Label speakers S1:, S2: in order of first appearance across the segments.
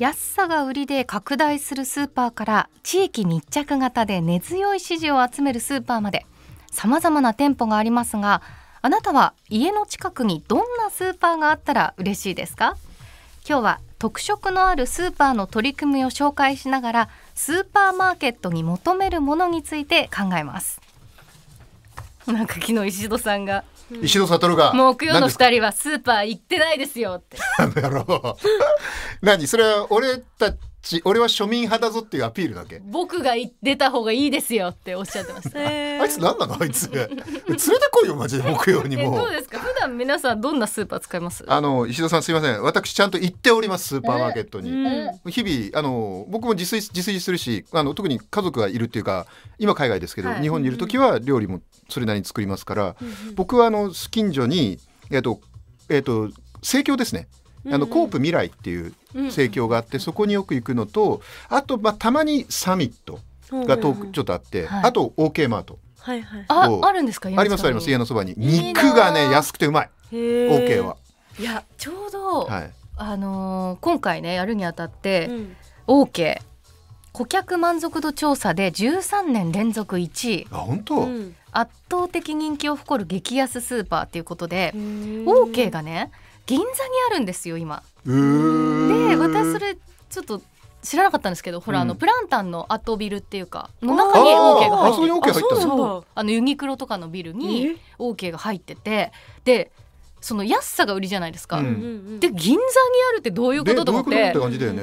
S1: 安さが売りで拡大するスーパーから地域密着型で根強い支持を集めるスーパーまでさまざまな店舗がありますがあなたは家の近くにどんなスーパーがあったら嬉しいですか今日は特色のあるスーパーの取り組みを紹介しながらスーパーマーケットに求めるものについて考えますなんか昨日石戸さんが石戸悟が木曜の二人はスーパー行ってないですよって。
S2: 何それは俺たち俺は庶民派だぞっていうアピールだけ
S1: 僕が出た方がいいですよっておっしゃってましたあいつ何
S2: なのあいつ連れてこいよマジで木曜にもどうで
S1: すか普段皆さんどんなスーパー使います
S2: あの石戸さんすいません私ちゃんと行っておりますスーパーマーケットに、うん、日々あの僕も自炊自炊するしあの特に家族がいるっていうか今海外ですけど、はい、日本にいる時は料理もそれなりに作りますから、うんうん、僕はあの近所にえっとえっと生協ですねあのコープ未来っていう盛況があってそこによく行くのとあと、まあ、たまにサミットがくちょっとあって、あと OK マート。
S3: はいはい、ああるんですかありますあります
S2: 家のそばに肉がね安くてうまい
S1: OK はいやちょうど、はい、あのー、今回ねやるにあたって、うん、OK 顧客満足度調査で13年連続1位あ本当、うん、圧倒的人気を誇る激安スーパーということで OK がね銀座にあるんですよ今。で私それちょっと知らなかったんですけどほら、うん、あのプランタンのアトビルっていうかの中にオーケーが入ってて、あそうそうあのユニクロとかのビルにオーケーが入っててでその安さが売りじゃないですか、うん、で銀座にあるってどういうことと思って、ね、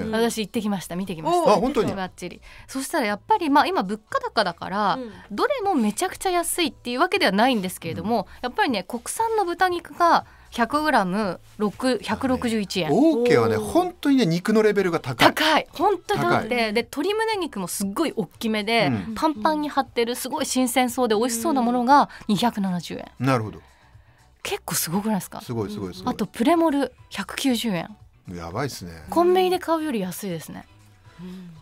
S1: 私行ってきました見てきましたあ本当にバッチリそしたらやっぱりまあ今物価高だから、うん、どれもめちゃくちゃ安いっていうわけではないんですけれども、やっぱりね国産の豚肉が 100g161 円オーケーはね本当にね肉
S2: のレベルが高い
S1: 高い本当に高くてで鶏胸肉もすっごい大きめで、うん、パンパンに張ってるすごい新鮮そうで美味しそうなものが270円、うん、なるほど結構すごくないですかす
S2: ごいすごいすごいあ
S1: とプレモル190円やばいですねコンビニ
S3: で買うより安いですね、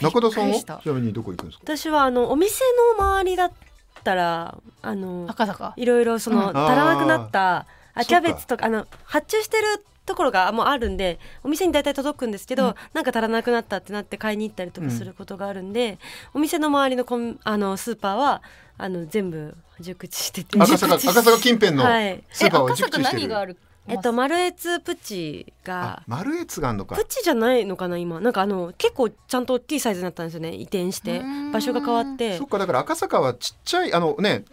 S3: 中田さんはちな
S2: みにどこ行くんです
S1: か
S3: 私はあのお店の周りだったらあの赤坂いろいろその足らなくなった、うんあキャベツとかあの発注してるところがもうあるんでお店に大体届くんですけど、うん、なんか足らなくなったってなって買いに行ったりとかすることがあるんで、うん、お店の周りのコンあのスーパーはあの全部熟知してて赤坂赤坂近辺のスーパーは熟知して赤坂何があるえっと、マルエツプチが
S2: マルエツがあるのかプチ
S3: じゃないのかな今なんかあの結構ちゃんと大きいサイズになったんですよね移転して場所が変わってそっかだから
S2: 赤坂はちっちゃいあのね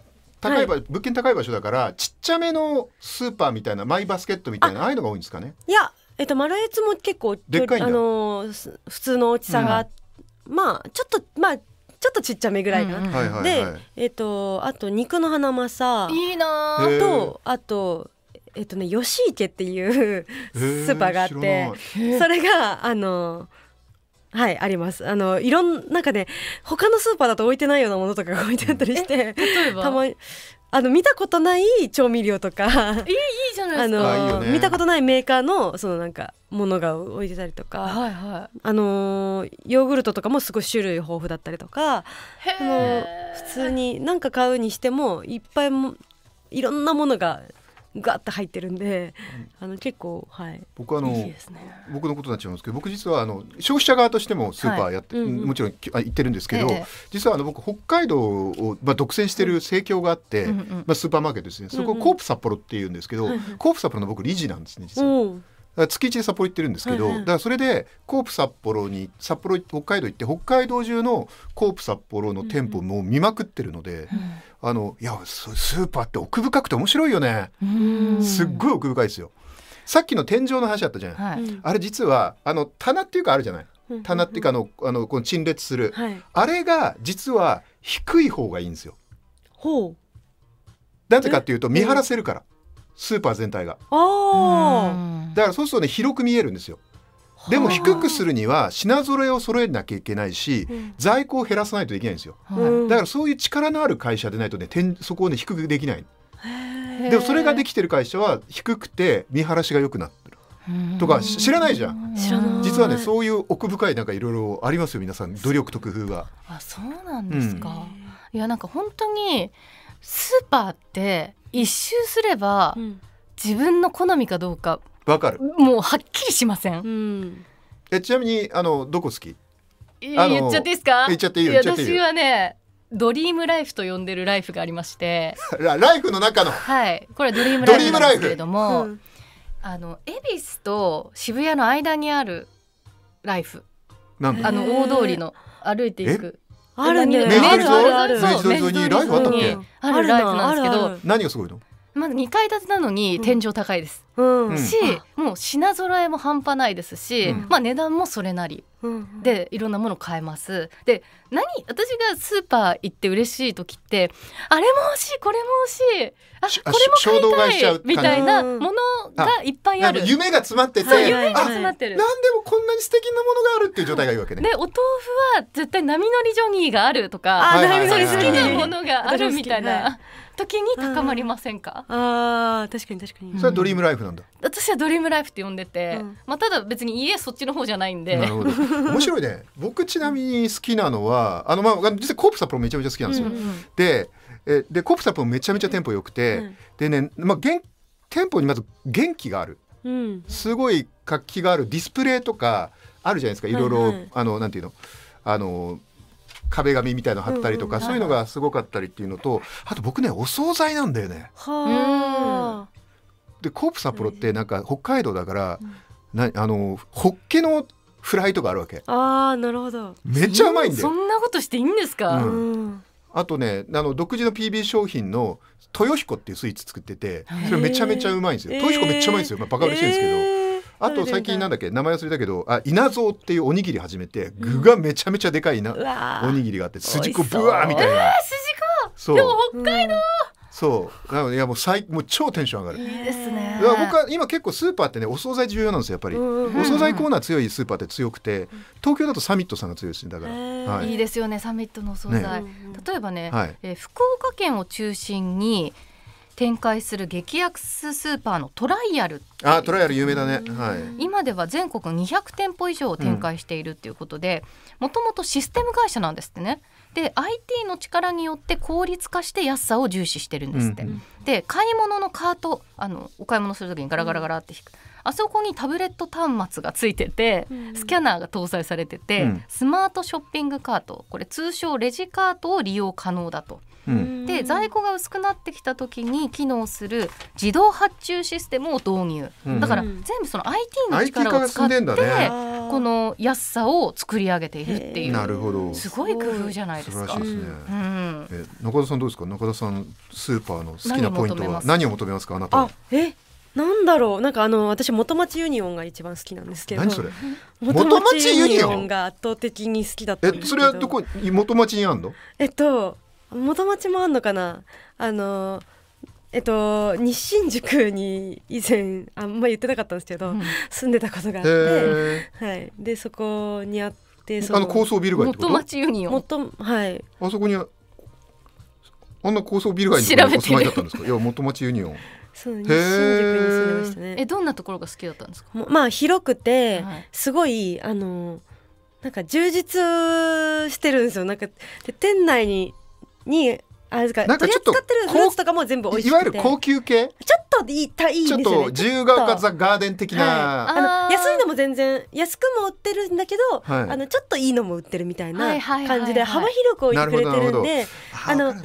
S2: 高い、はい、物件高い場所だからちっ
S3: ちゃめのス
S2: ーパーみたいなマイバスケットみたいなああいうのが多いんですかね
S3: いや、えっと、丸越も結構でっかいあの普通の大きさが、うん、まあちょっとまあちょっとちっちゃめぐらいな、うんで、えっと、あと肉の花ナマサいいなとあとえっとね吉池っていうスーパーがあってそれがあのはい、あります。あの、いろん、なんかね、他のスーパーだと置いてないようなものとかが置いてあったりして、たまに、あの、見たことない調味料とか、え、いいじゃないですか。あの、ね、見たことないメーカーの、そのなんか、ものが置いてたりとか、はいはい、あの、ヨーグルトとかもすごい種類豊富だったりとか、もう、普通に何か買うにしても、いっぱいも、いろんなものがガッと入ってるんで、あの結構はい僕あの、ね、
S2: 僕のことになっちゃうんですけど僕実はあの消費者側としてもスーパーやって、はいうんうん、もちろんあ行ってるんですけど、ええ、実はあの僕北海道を、まあ、独占してる生協があって、うんまあ、スーパーマーケットですねそこコープ札幌っていうんですけど、うんうん、コープ札幌の僕理事なんですね実は。月一で札幌行ってるんですけど、だからそれでコープ札幌に札幌北海道行って北海道中のコープ札幌の店舗も見まくってるので、うん、あのいやスーパーって奥深くて面白いよね、すっごい奥深いですよさっきの天井の話あったじゃない、はい、あれ実はあの棚っていうかあるじゃない棚っていうかあのあのこの陳列する、はい、あれが実は低い方がいいんですよ。ほうなぜかっていうと見張らせるから。スーパー全体がだ
S3: か
S2: らそうするとね広く見えるんですよでも低くするには品揃えを揃えなきゃいけないし、うん、在庫を減らさないといけないんですよ、うん、だからそういう力のある会社でないとねそこをね低くできないでもそれができてる会社は低くて見晴らしが良くなってるとか知らないじゃん実はねそういう奥深いなんかいろいろありますよ皆さん努力と工夫が
S1: あそうなんですか、うん、いやなんか本当にスーパーって一周すれば、うん、自分の好みかどうかわかるもうはっきりしません、うん、えちなみにあのどこ好き言っちゃっていいですか私はねドリームライフと呼んでるライフがありまして
S2: ライフの中の
S1: はいこれドリームライフなんですけれども、うん、あの恵比寿と渋谷の間にあるライフあの大通りの歩いていくあるね。明治通り明治通りにライフあったっけ？あるライフなんですけど。何がすごいの？まず2階建てなのに天井高いです、うん、し、もう品揃えも半端ないですし、まあ値段もそれなりでいろんなもの買えますで何私がスーパー行って嬉しい時ってあれも欲しいこれも欲しいあこれも買いたいみたいなものがいっぱいある夢が詰まってて夢が詰まってる何でもこんなに素敵なものがあるっていう状態がいいわけねでお豆腐は絶対波乗りジョニーがあるとか波乗り好きなものがあるみたいな、時に高まりませんか、
S3: うん、あ確かに
S1: 確かにそれはドリームライフなんだ、うん、私はドリームライフって呼んでて、うん、まあ、ただ別に家そっちの方じゃないんでなるほど
S2: 面白いね僕ちなみに好きなのはあの、まあ、実際コープサプロめちゃめちゃ好きなんですよ、うんうん、でえでコープサプロめちゃめちゃテンポ良くて、でね、まあ、げんテンポにまず元気がある、すごい活気があるディスプレイとかあるじゃないですかいろいろ、はいはい、あのなんていうのあの壁紙みたいの貼ったりとか、そういうのがすごかったりっていうのとあと僕ねお惣菜なんだよね。でコープ札幌ってなんか北海道だから、なあのホッケのフライとかあるわけ
S3: ああなるほど
S2: めっちゃうまいんだよそん
S3: なことしていいんですか、うん
S2: あとねあの独自の PB 商品の豊彦っていうスイーツ作っててそれめちゃめちゃうまいんですよ豊彦めっちゃうまいんですよ、まあ、バカ売しいんですけど。
S3: あと最近な
S2: んだっけ名前忘れたけどあ稲造っていうおにぎり始めて具がめちゃめちゃでかいな、うん、おにぎりがあって筋子ぶわーみたいな。
S1: 筋子でも北海道、うん
S2: そうなのでいやもう最もう超テンション上がる
S1: いいですね僕
S2: は今結構スーパーってねお惣菜重要なんですよやっぱり、お惣菜コーナー強いスーパーって強くて東京だとサミットさんが強いですねだから、はい、いいで
S1: すよねサミットのお惣菜、ね、例えばね、はい、えー、福岡県を中心に展開する激安スーパーのトライアル
S2: あトライアル有名だね、は
S1: い、今では全国200店舗以上を展開しているということでもともとシステム会社なんですってねで IT の力によって効率化して安さを重視してるんですって、うん、で買い物のカートあのお買い物する時にガラガラガラって引く。あそこにタブレット端末がついててスキャナーが搭載されてて、うん、スマートショッピングカートこれ通称レジカートを利用可能だと。うん、で在庫が薄くなってきた時に機能する自動発注システムを導入、だから全部その IT の力を使って、ね、この安さを作り上げているっていうすごい工夫じゃないですか。すねうん、
S2: え中田さんどうですか中田さんスーパーの好きなポイントは何を求めますかあなた
S3: えなんだろうなんかあの私元町ユニオンが一番好きなんですけど元町ユニオンが圧倒的に好き
S2: だったえそれはどこ元町にあんの
S3: えっと元町もあんのかなあのえっと、日進塾に以前あんま言ってなかったんですけど、うん、住んでたことがあって、はい、でそこにあってそのあの高層ビル街元町ユニオン元、はい、あそこにあんな高層
S2: ビル街にお住まいだったんですかいや元町ユニオン
S3: そう新宿に住
S1: んでましたねえどんなところが好きだったんですか
S3: まあ広くて、すごいあのなんか充実してるんですよなんかで店内ににあですかなんかちょっと使ってるフルーツとかも全部美味しいわゆる高級系ちょっといいたいいんですよ、ね、ちょっと自由が
S2: 丘ザ・ガーデン的な、はい、あ
S3: の安いのも全然安くも売ってるんだけど、はい、あのちょっといいのも売ってるみたいな感じで幅広く置いてくれてるんであのこれ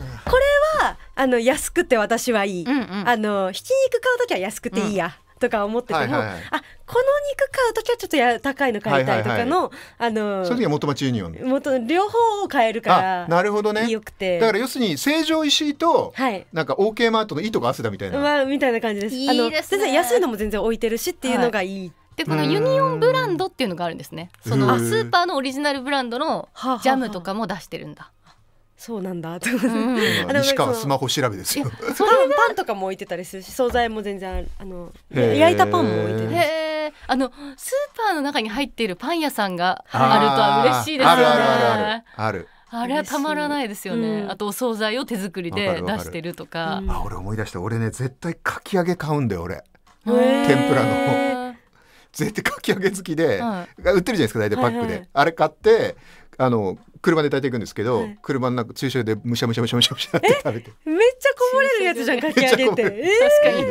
S3: はあの安くて私はいい、うんうん、あのひき肉買う時は安くていいや、うんとか思ってても、はいはいはい、あこの肉買うときはちょっとや高いの買いたいとかの、はいはいはい、あのその時は元町ユニオン元両方を買えるからな
S2: るほどねよくてだから要するに成城石井と、はい、なんか OK マートのいいとこ汗だみたいな、
S3: まあ、みたいな感じですいいです、ね、あの全然安いのも全然置いてるしっていうのがいい、はいでこのユニオンブランドっていうのがあるんですねそのスーパーのオリジナルブランドのジャムとかも出してるんだそうなんだ、うん、西川スマ
S2: ホ調べですよ
S3: パンパンとかも置いてたりするし惣菜も全然あの焼いたパンも置いてるあのスーパーの中に入っているパン屋さん
S1: があるとは嬉しいですよね。あるあるあるあれはたまらないですよね、うん、あとお惣菜を手作りで出してるとか、うん、あ俺
S2: 思い出した俺ね絶対かき揚げ買うんだよ俺
S3: 天ぷら
S2: の絶対かき揚げ好きで、は
S3: い、売ってるじゃないですか大体パックで、はいはい、
S2: あれ買ってあの車で炊いていくんですけど、はい、車の中駐車でむしゃむしゃむしゃむしゃむしゃって食べて
S3: めっちゃこぼれるやつじゃんかき揚げて、確か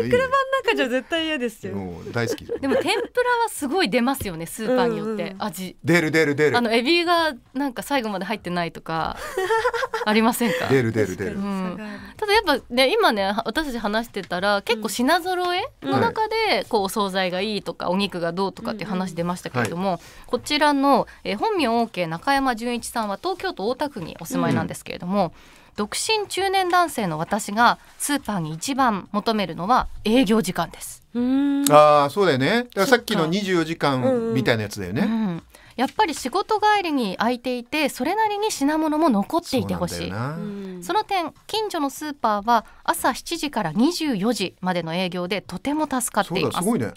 S3: に
S2: 車
S1: の中じゃ絶対嫌ですよもう大好きでも天ぷらはすごい出ますよねスーパーによって、味
S2: 出る出る出るあのエ
S1: ビがなんか最後まで入ってないとか ありませんか出る出る出る、ただやっぱね今ね私たち話してたら結構品揃えの中で、こうお惣菜がいいとかお肉がどうとかっていう話出ましたけれども、こちらの、え本名 OK 中山純一さんは東京都大田区にお住まいなんですけれども、うん、独身中年男性の私がスーパーに一番求めるのは営業時間です。あ
S2: あそうだよね。だからさっきの24時間みたいなやつだよね。うん、う
S1: ん、やっぱり仕事帰りに空いていてそれなりに品物も残っていてほしいその点近所のスーパーは朝7時から24時までの営業でとても助かっていますすごいね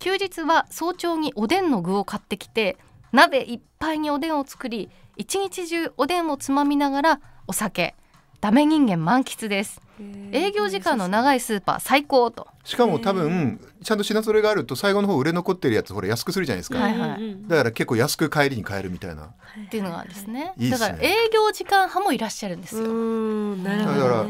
S1: 休日は早朝におでんの具を買ってきて鍋いっぱいにおでんを作り一日中おでんをつまみながらお酒ダメ人間満喫です営業時間の長いスーパー最高としかも多分
S2: ちゃんと品揃えがあると最後の方売れ残ってるやつほら安くするじゃないですか、はいはい、だから結構安く帰りに帰るみたいなっ
S1: ていうのがですね、ね、だから営業時間派もいらっしゃるんですよ、ね、
S3: だから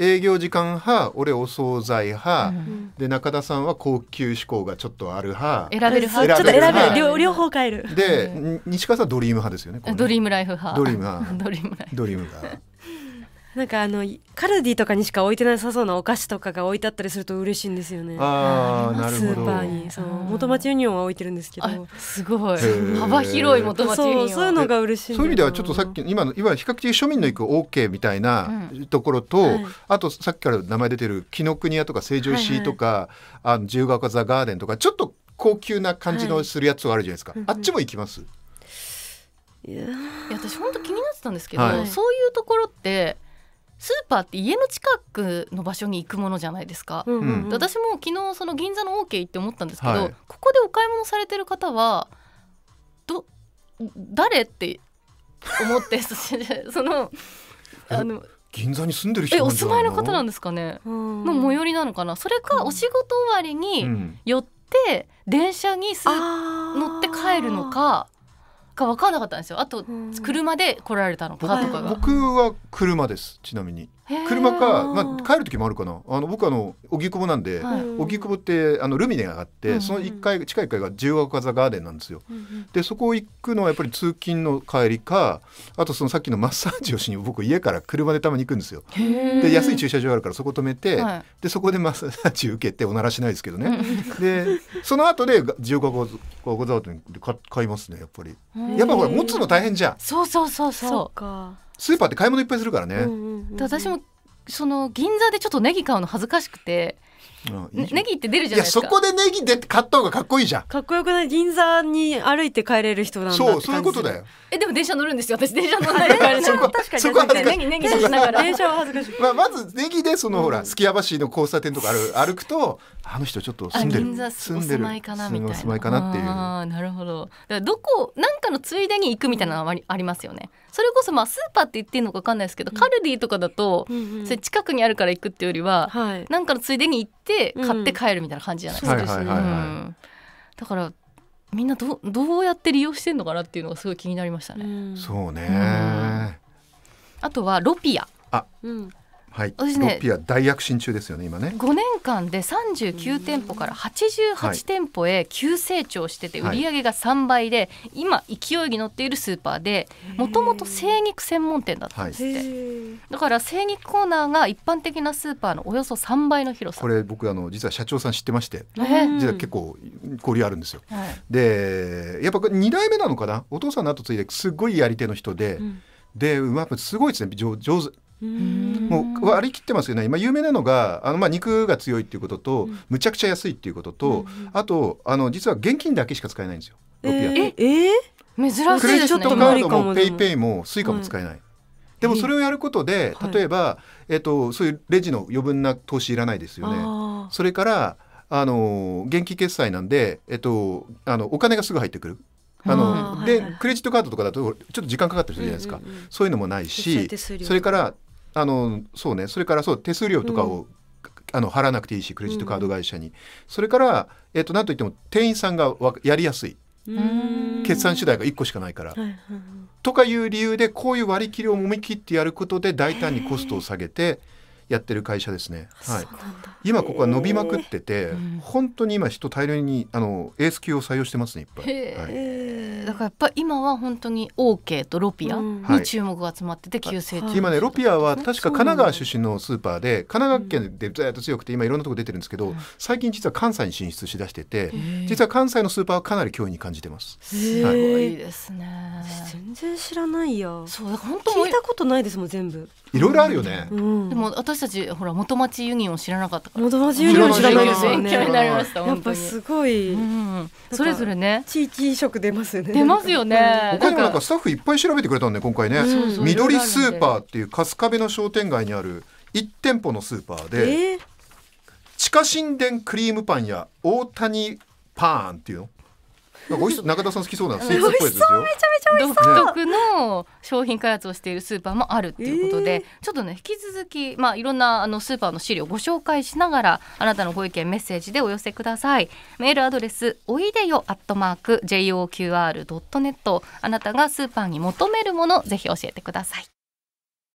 S2: 営業時間派俺お惣菜派、うん、で中田さんは高級志向がちょっとある派選べる派ちょっと選べる両
S3: 両方変える
S2: で、西川さんはドリーム派ですよね
S3: ねドリームライフ派ドリーム派 ドリーム
S2: ドリーム
S1: 派
S3: なんかあのカルディとかにしか置いてなさそうなお菓子とかが置いてあったりすると嬉しいんですよね。あなるほど。スーパーにそう元町ユニオンは置いてるんですけど、すごい幅広い元町ユニオン。そういうのが嬉しい。そういう意味ではちょ
S2: っとさっき今の今比較的庶民の行く OK みたいなところと、うんはい、あとさっきから名前出てる紀ノ国屋とか成城石井とか、はいはい、あの自由が丘ザガーデンとかちょっと高級な感じのするやつあるじゃないですか。はい、あっちも行きます。
S1: いや私本当気になってたんですけど、はい、そういうところって。スーパーって家の近くの場所に行くものじゃないですか、うんうんうん、私も昨日その銀座の OK 行って思ったんですけど、はい、ここでお買い物されてる方はど誰って思ってそのあの
S2: 銀座に住んでる人お住まいの方なんです
S1: かねの最寄りなのかなそれかお仕事終わりに寄って電車に乗って帰るのか、か分かんなかったんですよあと、車で来られたのかとかが
S2: 僕は車ですちなみに車か、まあ、帰る時もあるかなあの僕あの荻窪なんで、はい、荻窪ってあのルミネがあって、うんその1階近い1階が十由がガーデンなんですよ。うんでそこ行くのはやっぱり通勤の帰りかあとそのさっきのマッサージをしに僕家から車でたまに行くんですよ。で安い駐車場あるからそこ止めて、はい、でそこでマッサージ受けておならしないですけどね。でその後で十由がガーデンで買いますねやっぱり。
S3: やっぱほら持つの大変じゃん。そうそうそうそう。
S2: スーパーって買い物いっぱいするからね、うんうん
S1: うん、私もその銀座でちょっとネギ買うの恥ずかしくてネギって
S3: 出るじゃないそこでネギで
S2: 買った方がかっこいいじゃん
S1: かっ
S3: こよくない銀座に歩いて帰れる人なんだそうそういうことだよえでも電車乗るんですよ私電車乗らないで帰れない確かにそこはネギネギしな
S1: がら電車は恥ずかしい、まあ、まずネギでその、うん、ほら
S2: すきや橋の交差点とか歩 くとあの人ちょっと住んでる銀座住お住まいかなみたいなお住まいかなっていう
S1: あなるほどだかどこなんかのついでに行くみたいなのはありますよねそれこそまあスーパーって言っていいのか分かんないですけど、うん、カルディとかだと、うんうん、それ近くにあるから行くっていうよりは、はい、なんかのついでに行って買って帰るみたいな感じじゃないですか。うんすね、だからみんなどどうやって利用してんのかなっていうのがすごい気になりましたね。そうね、あとはロピア。あ、うん、
S2: はい、私ね、ロッピ大躍進中ですよね今ね。
S1: 5年間で39店舗から88店舗へ急成長してて、売り上げが3倍で、今勢いに乗っているスーパーで、もともと精肉専門店だったんですって。だから精肉コーナーが一般的なスーパーのおよそ3倍の広さ。
S2: これ僕あの実は社長さん知ってまして、実は結構交流あるんですよ。はい、で、やっぱ2代目なのかな、お父さんの後継いですごいやり手の人で、うん、で、うまくすごいですね上手。もう割り切ってますよね、今、有名なのがあのまあ肉が強いっていうことと、うん、むちゃくちゃ安いっていうことと、あとあの実は現金だけしか使えないんですよロピアって。えー、え
S1: ー、珍しいですねクレジットカードもペ
S2: イペイもスイカも使えない、でもそれをやることで、例えば、はい、えっと、そういうレジの余分な投資いらないですよね。それから、あの、現金決済なんで、えっと、あの、お金がすぐ入ってくる。あので、はいはい、クレジットカードとかだとちょっと時間かかってるじゃないですか、うんうんうん、そういうのもないしそれからあのそうねそれからそう手数料とかを、うん、あの払わなくていいしクレジットカード会社に、うん、それから、えー、と何といっても店員さんがやりやすい決算次第が1個しかないから。とかいう理由でこういう割り切りを思い切ってやることで大胆にコストを下げて。やってる会社ですね。はい、今ここは伸びまくってて、本当に今人大量にあのエース級を採用してますねいっぱい。
S1: はい、だからやっぱ今は本当に OK とロピアに注目が集まってて急成長、今ねロピアは確か神奈川
S2: 出身のスーパーで神奈川県でずっと強くて今いろんなとこ出てるんですけど、最近実は関西に進出しだしてて、実は関西のスーパーはかなり脅威に感じてます。すごいで
S3: すね。全然知らないや。そうだ本当聞いたことないですもん全部。いろいろあるよね。で
S1: も私私たちほら元町ユニオン知らなかったから元町ユニオン知
S3: らないでね勉強になりましたやっぱすごい、うん、それぞれね地域移植出ますよね出ますよね
S2: 他にもなんかスタッフいっぱい調べてくれたんで今回ね、うん、緑スーパーっていう春日部の商店街にある1店舗のスーパーで、えー、地下神殿クリームパンや大谷パーンっていうの美味し中田さん好きそうなスイーツっぽいですよ。
S1: 独特の商品開発をしているスーパーもあるということで、えー、ちょっとね引き続きまあいろんなあのスーパーの資料をご紹介しながらあなたのご意見メッセージでお寄せください。メールアドレスおいでよアットマーク joqr ドットネットあなたがスーパーに求めるものぜひ教えてください。